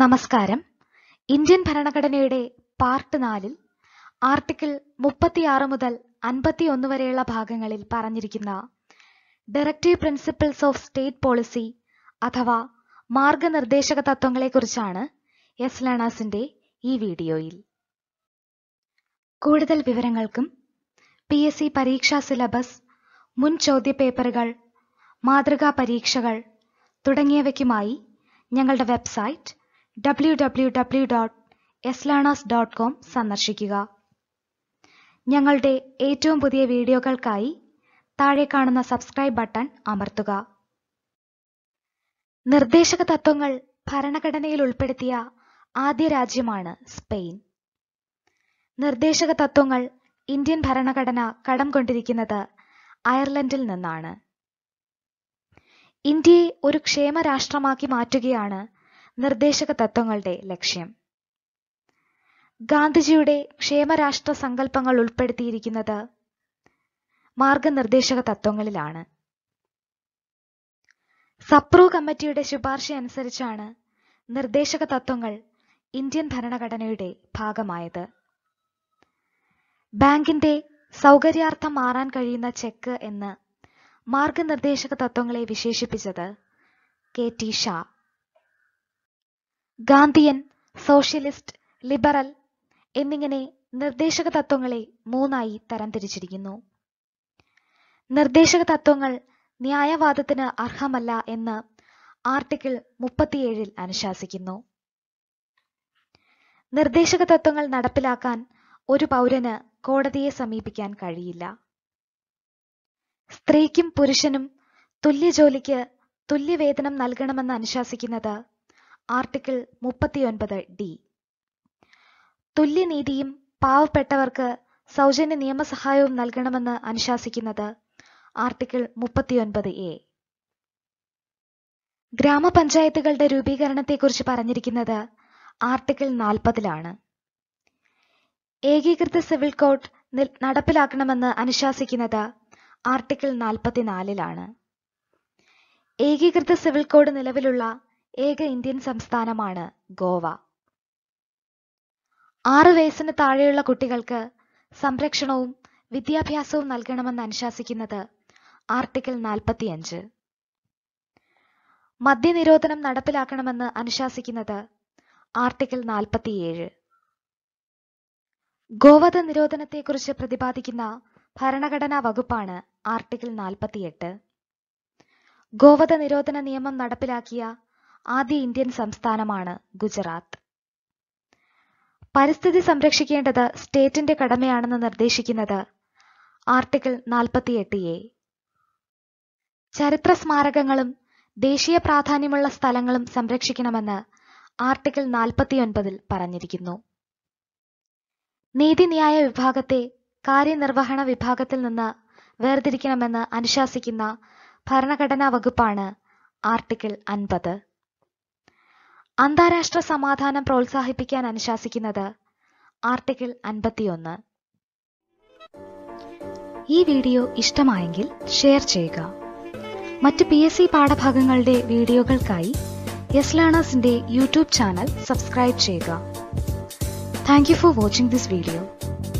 നമസ്കാരം ഇന്ത്യൻ ഭരണഘടനയുടെ പാർട്ട് നാലിൽ ആർട്ടിക്കിൾ മുപ്പത്തിയാറ് മുതൽ ഒന്ന് വരെയുള്ള ഭാഗങ്ങളിൽ പറഞ്ഞിരിക്കുന്ന directive principles of state policy അഥവാ മാർഗനിർദ്ദേശക തത്വങ്ങളെക്കുറിച്ചാണ് എസ് ലേണേഴ്സിന്റെ ഈ വീഡിയോയിൽ കൂടുതൽ വിവരങ്ങൾക്കും പി എസ് സി പരീക്ഷാ സിലബസ് മുൻ ചോദ്യപേപ്പറുകൾ മാതൃകാ പരീക്ഷകൾ തുടങ്ങിയവയ്ക്കുമായി ഞങ്ങളുടെ website W W W dot S learners dot com സന്ദർശിക്കുക ഞങ്ങളുടെ ഏറ്റവും പുതിയ വീഡിയോകൾക്കായി താഴെ കാണുന്ന സബ്സ്ക്രൈബ് ബട്ടൺ അമർത്തുക നിർദ്ദേശക തത്വങ്ങൾ ഭരണഘടനയിൽ ഉൾപ്പെടുത്തിയ ആദ്യ രാജ്യമാണ് സ്പെയിൻ നിർദ്ദേശക തത്വങ്ങൾ ഇന്ത്യൻ ഭരണഘടന കടം കൊണ്ടിരിക്കുന്നത് അയർലൻഡിൽ നിന്നാണ് ഇന്ത്യയെ ഒരു ക്ഷേമ രാഷ്ട്രമാക്കി മാറ്റുകയാണ് നിർദ്ദേശക തത്വങ്ങളുടെ ലക്ഷ്യം ഗാന്ധിജിയുടെ ക്ഷേമരാഷ്ട്ര സങ്കല്പങ്ങൾ ഉൾപ്പെടുത്തിയിരിക്കുന്നത് മാർഗനിർദ്ദേശക തത്വങ്ങളിലാണ് സപ്രൂ കമ്മിറ്റിയുടെ ശുപാർശ അനുസരിച്ചാണ് നിർദ്ദേശക തത്വങ്ങൾ ഇന്ത്യൻ ഭരണഘടനയുടെ ഭാഗമായത് ബാങ്കിന്റെ സൗകര്യാർത്ഥം മാറാൻ കഴിയുന്ന ചെക്ക് എന്ന് മാർഗനിർദ്ദേശക തത്വങ്ങളെ വിശേഷിപ്പിച്ചത് K T Shah Gandhian socialist liberal എന്നിങ്ങനെ നിർദ്ദേശക തത്വങ്ങളെ മൂന്നായി തരംതിരിച്ചിരിക്കുന്നു നിർദ്ദേശക തത്വങ്ങൾ ന്യായവാദത്തിന് അർഹമല്ല എന്ന് ആർട്ടിക്കിൾ മുപ്പത്തിയേഴിൽ അനുശാസിക്കുന്നു നിർദ്ദേശക തത്വങ്ങൾ നടപ്പിലാക്കാൻ ഒരു പൗരന് കോടതിയെ സമീപിക്കാൻ കഴിയില്ല സ്ത്രീക്കും പുരുഷനും തുല്യ ജോലിക്ക് തുല്യവേതനം നൽകണമെന്ന് അനുശാസിക്കുന്നത് ആർട്ടിക്കിൾ മുപ്പത്തിയൊൻപത് ഡി തുല്യനീതിയും പാവപ്പെട്ടവർക്ക് സൗജന്യ നിയമസഹായവും നൽകണമെന്ന് അനുശാസിക്കുന്നത് ആർട്ടിക്കിൾ മുപ്പത്തിയൊൻപത് എ ഗ്രാമപഞ്ചായത്തുകളുടെ രൂപീകരണത്തെക്കുറിച്ച് പറഞ്ഞിരിക്കുന്നത് ആർട്ടിക്കിൾ നാൽപ്പതിലാണ് ഏകീകൃത സിവിൽ കോഡ് നടപ്പിലാക്കണമെന്ന് അനുശാസിക്കുന്നത് ആർട്ടിക്കിൾ നാൽപ്പത്തിനാലിലാണ് ഏകീകൃത സിവിൽ കോഡ് നിലവിലുള്ള ഏക ഇന്ത്യൻ സംസ്ഥാനമാണ് ഗോവ ആറ് വയസ്സിന് താഴെയുള്ള കുട്ടികൾക്ക് സംരക്ഷണവും വിദ്യാഭ്യാസവും നൽകണമെന്ന് അനുശാസിക്കുന്നത് ആർട്ടിക്കിൾ നാൽപ്പത്തിയഞ്ച് മദ്യനിരോധനം നടപ്പിലാക്കണമെന്ന് അനുശാസിക്കുന്നത് ആർട്ടിക്കിൾ നാൽപ്പത്തിയേഴ് ഗോവധ നിരോധനത്തെക്കുറിച്ച് പ്രതിപാദിക്കുന്ന ഭരണഘടനാ വകുപ്പാണ് ആർട്ടിക്കിൾ നാൽപ്പത്തിയെട്ട് ഗോവധ നിരോധന നിയമം നടപ്പിലാക്കിയ ആദ്യ ഇന്ത്യൻ സംസ്ഥാനമാണ് ഗുജറാത്ത് പരിസ്ഥിതി സംരക്ഷിക്കേണ്ടത് സ്റ്റേറ്റിന്റെ കടമയാണെന്ന് നിർദ്ദേശിക്കുന്നത് ആർട്ടിക്കിൾ നാൽപ്പത്തിയെട്ട് എ ചരിത്ര സ്മാരകങ്ങളും ദേശീയ പ്രാധാന്യമുള്ള സ്ഥലങ്ങളും സംരക്ഷിക്കണമെന്ന് ആർട്ടിക്കിൾ നാൽപ്പത്തിയൊൻപതിൽ പറഞ്ഞിരിക്കുന്നു നീതിന്യായ വിഭാഗത്തെ കാര്യനിർവഹണ വിഭാഗത്തിൽ നിന്ന് വേർതിരിക്കണമെന്ന് അനുശാസിക്കുന്ന ഭരണഘടനാ വകുപ്പാണ് ആർട്ടിക്കിൾ അൻപത് അന്താരാഷ്ട്ര സമാധാനം പ്രോത്സാഹിപ്പിക്കാൻ അനുശാസിക്കുന്നത് ആർട്ടിക്കിൾ അൻപത്തിയൊന്ന് ഈ വീഡിയോ ഇഷ്ടമായെങ്കിൽ ഷെയർ ചെയ്യുക മറ്റ് പി എസ് സി പാഠഭാഗങ്ങളുടെ വീഡിയോകൾക്കായി യെസ് ലേണേഴ്സിന്റെ യൂട്യൂബ് ചാനൽ സബ്സ്ക്രൈബ് ചെയ്യുക thank you for watching this video